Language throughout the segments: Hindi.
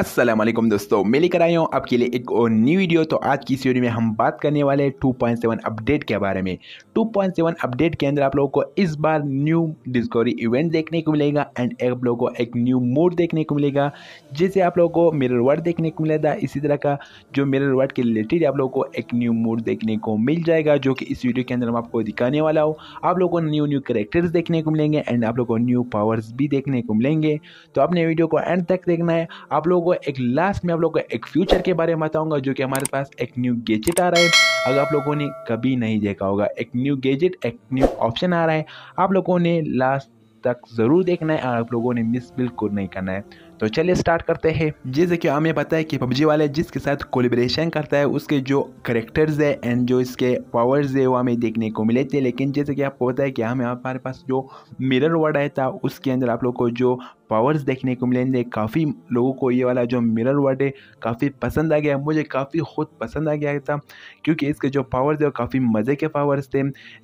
असलम दोस्तों मैं लेकर आया हूँ आपके लिए एक और न्यू वीडियो तो आज की इस वीडियो में हम बात करने वाले हैं 2.7 अपडेट के बारे में 2.7 अपडेट के अंदर आप लोगों को इस बार न्यू डिस्कवरी इवेंट देखने को मिलेगा एंड आप लोगों को एक न्यू मोड देखने को मिलेगा जिससे आप लोगों को मिरर वर्ड देखने को मिलेगा इसी तरह का जो मिरर वर्ड के रिलेटेड आप लोगों को एक न्यू मोड देखने को मिल जाएगा जो कि इस वीडियो के अंदर हम आपको दिखाने वाला हूँ आप लोगों को न्यू न्यू करेक्टर्स देखने को मिलेंगे एंड आप लोगों को न्यू पावर्स भी देखने को मिलेंगे तो आपने वीडियो को एंड तक देखना है आप लोगों को एक लास्ट में आप लोग को एक फ्यूचर के बारे में बताऊंगा जो कि हमारे पास एक न्यू गेजेट आ रहा है अगर आप लोगों ने कभी नहीं देखा होगा एक न्यू गेजेट एक न्यू ऑप्शन आ रहा है आप लोगों ने लास्ट तक ज़रूर देखना है और आप लोगों ने मिस बिल्कुल नहीं करना है तो चलिए स्टार्ट करते हैं जैसे कि हमें पता है कि पबजी वाले जिसके साथ कोलिब्रेशन करता है उसके जो करेक्टर्स है एंड जो इसके पावर्स है वो हमें देखने को मिले थे लेकिन जैसे कि आपको पता है कि हमें हमारे पास जो मिरर वर्ड आया था उसके अंदर आप लोग को जो पावर्स देखने को मिलेंगे काफ़ी लोगों को ये वाला जो मिरर वर्ड है काफ़ी पसंद आ गया मुझे काफ़ी खुद पसंद आ गया था क्योंकि इसके जो पावर्स थे वो काफ़ी मज़े के पावर्स थे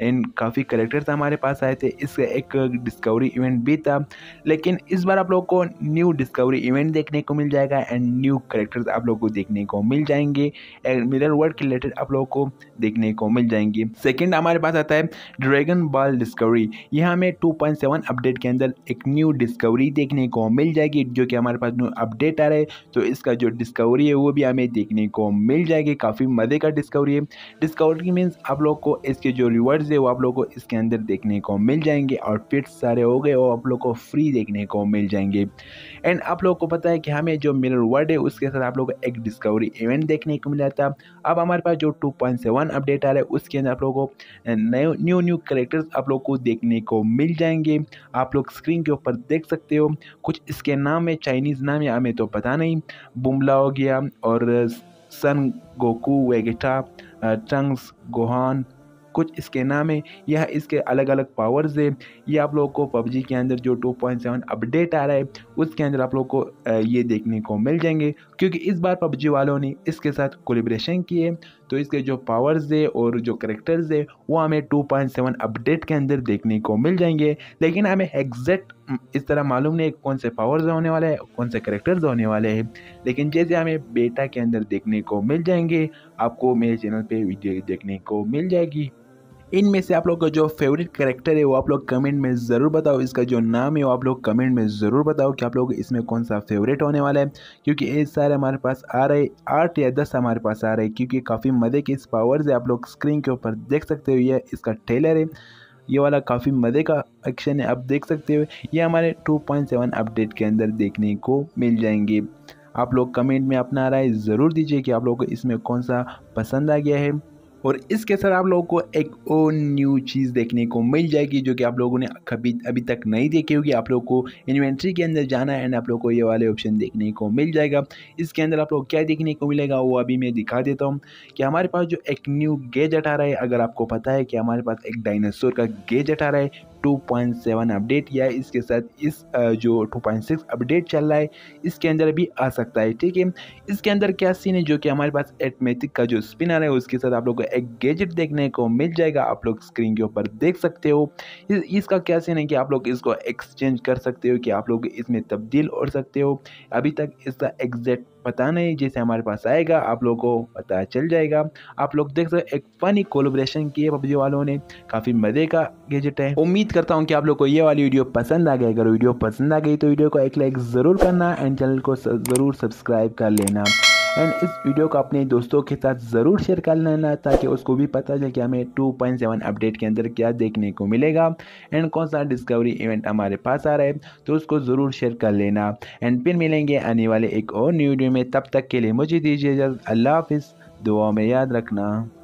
एंड काफ़ी करेक्टर्स हमारे पास आए थे इसका एक डिस्कवरी इवेंट भी था लेकिन इस बार आप लोग को न्यू डिस्कवरी डिस्कवरी इवेंट देखने को मिल जाएगा एंड न्यू करेक्टर्स आप लोगों को देखने को मिल जाएंगे एंड मिरर वर्ल्ड के रिलेटेड आप लोगों को देखने को मिल जाएंगे सेकेंड हमारे पास आता है ड्रैगन बॉल डिस्कवरी यहाँ हमें टू अपडेट के अंदर एक न्यू डिस्कवरी देखने को मिल जाएगी जो कि हमारे पास न्यू अपडेट आ रहा है तो इसका जो डिस्कवरी है वो भी हमें देखने को मिल जाएगी काफ़ी मज़े का डिस्कवरी है डिस्कवरी मीन्स आप लोग को इसके जो रिवर्ड्स है वो आप लोग को इसके अंदर देखने को मिल जाएंगे और पिट्स सारे हो गए वो आप लोग को फ्री देखने को मिल जाएंगे एंड आप लोगों को पता है कि हमें जो मिरर वर्ड है उसके साथ आप लोग को एक डिस्कवरी इवेंट देखने को मिला था अब हमारे पास जो 2.7 अपडेट आ रहा है उसके अंदर आप लोगों को नए न्यू न्यू करेक्टर्स आप लोग को देखने को मिल जाएंगे आप लोग स्क्रीन के ऊपर देख सकते हो कुछ इसके नाम है चाइनीज़ नाम है हमें तो पता नहीं बुमला हो गया और सन गोकू वेगेटा टंग्स गोहान कुछ इसके नाम है यह इसके अलग अलग पावर्स है ये आप लोग को पबजी के अंदर जो 2.7 अपडेट आ रहा है उसके अंदर आप लोग को ये देखने को मिल जाएंगे क्योंकि इस बार पबजी वालों ने इसके साथ कोलिब्रेशन किए तो इसके जो पावर्स है और जो करेक्टर्स है वो हमें टू अपडेट के अंदर देखने को मिल जाएंगे लेकिन हमें एग्जैक्ट इस तरह मालूम नहीं कौन से पावर्स होने वाले हैं कौन से करेक्टर्स होने वाले हैं लेकिन जैसे हमें बेटा के अंदर देखने को मिल जाएंगे आपको मेरे चैनल पे वीडियो देखने को मिल जाएगी इनमें से आप लोग का जो फेवरेट करेक्टर है वो आप लोग कमेंट में ज़रूर बताओ इसका जो नाम है वो आप लोग कमेंट में ज़रूर बताओ कि आप लोग इसमें कौन सा फेवरेट होने वाला है क्योंकि ये सारे हमारे पास आ रहे आठ या दस हमारे पास आ रहे क्योंकि काफ़ी मज़े के इस पावर्स है आप लोग स्क्रीन के ऊपर देख सकते हो यह इसका ट्रेलर है ये वाला काफ़ी मज़े का एक्शन है आप देख सकते हो ये हमारे 2.7 अपडेट के अंदर देखने को मिल जाएंगे आप लोग कमेंट में अपना राय ज़रूर दीजिए कि आप लोग को इसमें कौन सा पसंद आ गया है और इसके साथ आप लोगों को एक और न्यू चीज़ देखने को मिल जाएगी जो कि आप लोगों ने कभी अभी तक नहीं देखी होगी आप लोग को इन्वेंट्री के अंदर जाना है एंड आप लोग को ये वाले ऑप्शन देखने को मिल जाएगा इसके अंदर आप लोग क्या देखने को मिलेगा वो अभी मैं दिखा देता हूँ कि हमारे पास जो एक न्यू गेजट आ रहा है अगर आपको पता है कि हमारे पास एक डायनासोर का गेजट आ रहा है 2.7 अपडेट या इसके साथ इस जो 2.6 अपडेट चल रहा है इसके अंदर भी आ सकता है ठीक है इसके अंदर क्या सीन है जो कि हमारे पास एटमेटिक का जो स्पिनर है उसके साथ आप लोग को एक गैजेट देखने को मिल जाएगा आप लोग स्क्रीन के ऊपर देख सकते हो इस, इसका क्या सीन है कि आप लोग इसको एक्सचेंज कर सकते हो कि आप लोग इसमें तब्दील हो सकते हो अभी तक इसका एग्जैक्ट पता नहीं जैसे हमारे पास आएगा आप लोगों को पता चल जाएगा आप लोग देख सकते एक फनी कोलोब्रेशन किए पबजी वालों ने काफ़ी मज़े का गेजेट है उम्मीद करता हूँ कि आप लोग को ये वाली वीडियो पसंद आ गई अगर वीडियो पसंद आ गई तो वीडियो को एक लाइक ज़रूर करना एंड चैनल को ज़रूर सब्सक्राइब कर लेना एंड इस वीडियो को अपने दोस्तों के साथ ज़रूर शेयर कर लेना ताकि उसको भी पता चले कि हमें सेवन अपडेट के अंदर क्या देखने को मिलेगा एंड कौन सा डिस्कवरी इवेंट हमारे पास आ रहा है तो उसको ज़रूर शेयर कर लेना एंड फिर मिलेंगे आने वाले एक और न्यू वीडियो में तब तक के लिए मुझे दीजिए इजाज़त अल्लाह हाफिज़ दुआ में याद रखना